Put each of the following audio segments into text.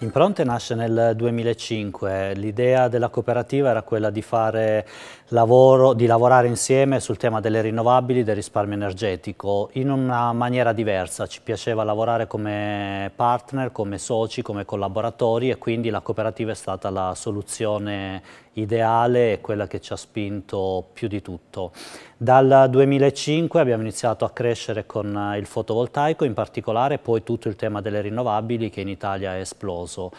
Impronte nasce nel 2005, l'idea della cooperativa era quella di, fare lavoro, di, lavorare insieme sul tema delle rinnovabili, del risparmio energetico, in una maniera diversa, ci piaceva lavorare come partner, come soci, come collaboratori e quindi la cooperativa è stata la soluzione ideale e quella che ci ha spinto più di tutto. Dal 2005 abbiamo iniziato a crescere con eh, il fotovoltaico, in particolare poi tutto il tema delle rinnovabili che in Italia è esploso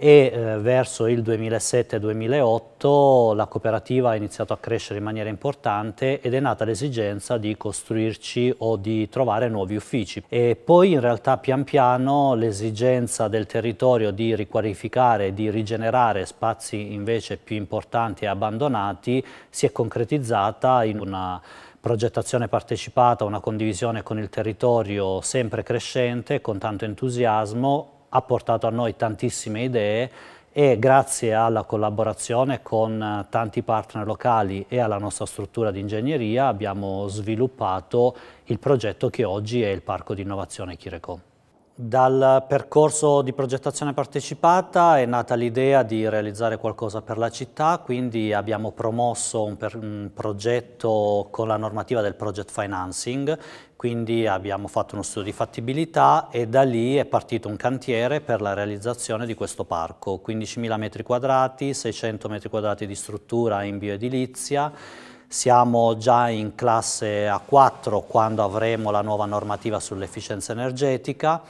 e eh, verso il 2007-2008 la cooperativa ha iniziato a crescere in maniera importante ed è nata l'esigenza di costruirci o di trovare nuovi uffici. E poi in realtà pian piano l'esigenza del territorio di riqualificare, di rigenerare spazi invece più importanti importanti e abbandonati si è concretizzata in una progettazione partecipata, una condivisione con il territorio sempre crescente, con tanto entusiasmo, ha portato a noi tantissime idee e grazie alla collaborazione con tanti partner locali e alla nostra struttura di ingegneria abbiamo sviluppato il progetto che oggi è il Parco di Innovazione Chirecom. Dal percorso di progettazione partecipata è nata l'idea di realizzare qualcosa per la città, quindi abbiamo promosso un, un, progetto con la normativa del project financing, quindi abbiamo fatto uno studio di fattibilità e da lì è partito un cantiere per la realizzazione di questo parco, 15.000 metri quadrati, 600 metri quadrati di struttura in bioedilizia, siamo già in classe A4 quando avremo la nuova normativa sull'efficienza energetica.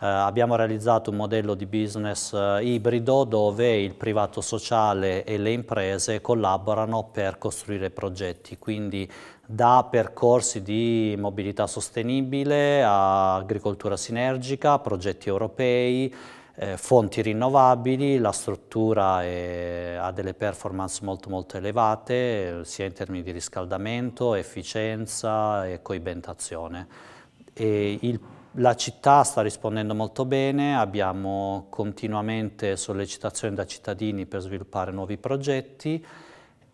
Eh, abbiamo realizzato un modello di business eh, ibrido dove il privato sociale e le imprese collaborano per costruire progetti, quindi da percorsi di mobilità sostenibile a agricoltura sinergica, progetti europei, eh, fonti rinnovabili, la struttura è, eh, ha delle performance molto molto elevate, sia in termini di riscaldamento, efficienza e coibentazione. E il la città sta rispondendo molto bene, abbiamo continuamente sollecitazioni da cittadini per sviluppare nuovi progetti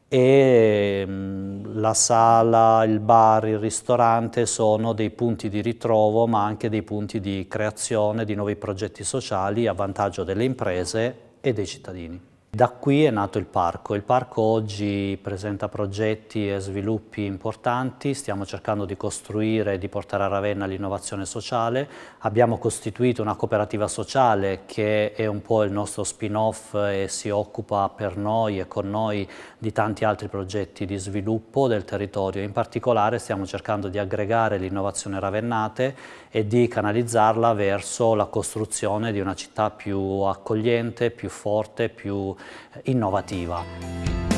e mm, la sala, il bar, il ristorante sono dei punti di ritrovo ma anche dei punti di creazione di nuovi progetti sociali a vantaggio delle imprese e dei cittadini. Da qui è nato il parco. Il parco oggi presenta progetti e sviluppi importanti, stiamo cercando di costruire e di portare a Ravenna l'innovazione sociale. Abbiamo costituito una cooperativa sociale che è un po' il nostro spin-off e si occupa per noi e con noi di tanti altri progetti di sviluppo del territorio. In particolare stiamo cercando di aggregare l'innovazione ravennate e di canalizzarla verso la costruzione di una città più accogliente, più forte, più innovativa.